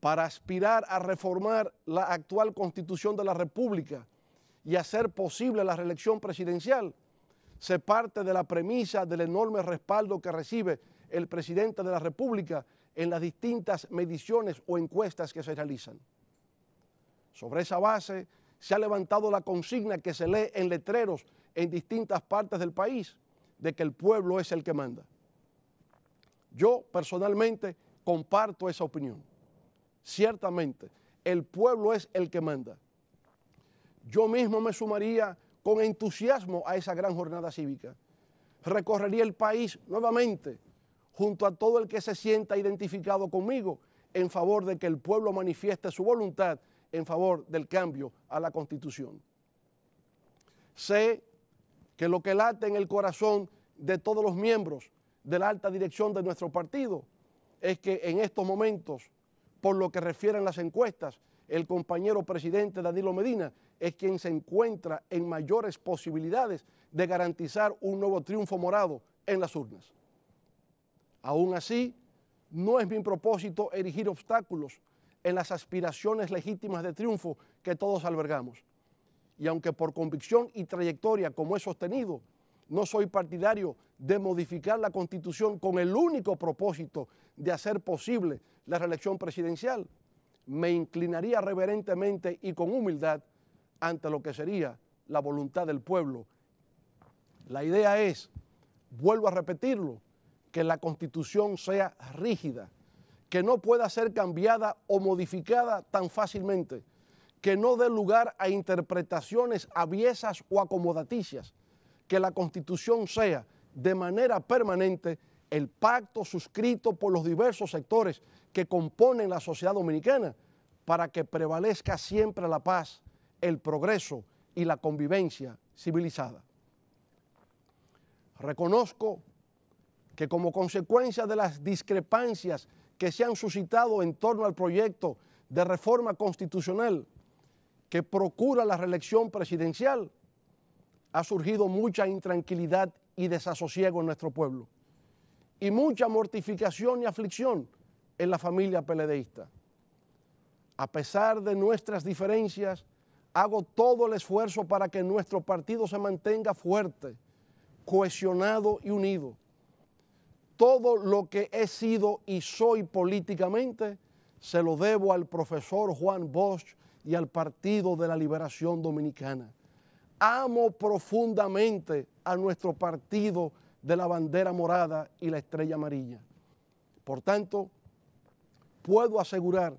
para aspirar a reformar la actual constitución de la República y hacer posible la reelección presidencial, se parte de la premisa del enorme respaldo que recibe el presidente de la República en las distintas mediciones o encuestas que se realizan. Sobre esa base se ha levantado la consigna que se lee en letreros en distintas partes del país de que el pueblo es el que manda. Yo personalmente comparto esa opinión. Ciertamente, el pueblo es el que manda. Yo mismo me sumaría con entusiasmo a esa gran jornada cívica. Recorrería el país nuevamente junto a todo el que se sienta identificado conmigo en favor de que el pueblo manifieste su voluntad en favor del cambio a la constitución. Sé que lo que late en el corazón de todos los miembros de la alta dirección de nuestro partido es que en estos momentos por lo que refieren las encuestas, el compañero presidente Danilo Medina es quien se encuentra en mayores posibilidades de garantizar un nuevo triunfo morado en las urnas. Aún así, no es mi propósito erigir obstáculos en las aspiraciones legítimas de triunfo que todos albergamos. Y aunque por convicción y trayectoria, como he sostenido, no soy partidario de modificar la constitución con el único propósito de hacer posible la reelección presidencial, me inclinaría reverentemente y con humildad ante lo que sería la voluntad del pueblo. La idea es, vuelvo a repetirlo, que la constitución sea rígida, que no pueda ser cambiada o modificada tan fácilmente, que no dé lugar a interpretaciones aviesas o acomodaticias, que la Constitución sea de manera permanente el pacto suscrito por los diversos sectores que componen la sociedad dominicana para que prevalezca siempre la paz, el progreso y la convivencia civilizada. Reconozco que como consecuencia de las discrepancias que se han suscitado en torno al proyecto de reforma constitucional que procura la reelección presidencial, ha surgido mucha intranquilidad y desasosiego en nuestro pueblo y mucha mortificación y aflicción en la familia peledeísta. A pesar de nuestras diferencias, hago todo el esfuerzo para que nuestro partido se mantenga fuerte, cohesionado y unido. Todo lo que he sido y soy políticamente se lo debo al profesor Juan Bosch y al Partido de la Liberación Dominicana amo profundamente a nuestro partido de la bandera morada y la estrella amarilla. Por tanto, puedo asegurar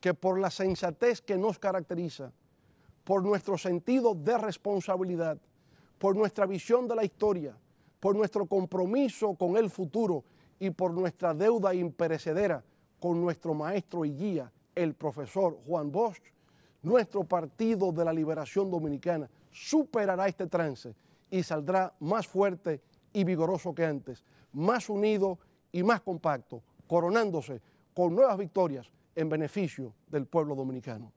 que por la sensatez que nos caracteriza, por nuestro sentido de responsabilidad, por nuestra visión de la historia, por nuestro compromiso con el futuro y por nuestra deuda imperecedera con nuestro maestro y guía, el profesor Juan Bosch, nuestro Partido de la Liberación Dominicana superará este trance y saldrá más fuerte y vigoroso que antes, más unido y más compacto, coronándose con nuevas victorias en beneficio del pueblo dominicano.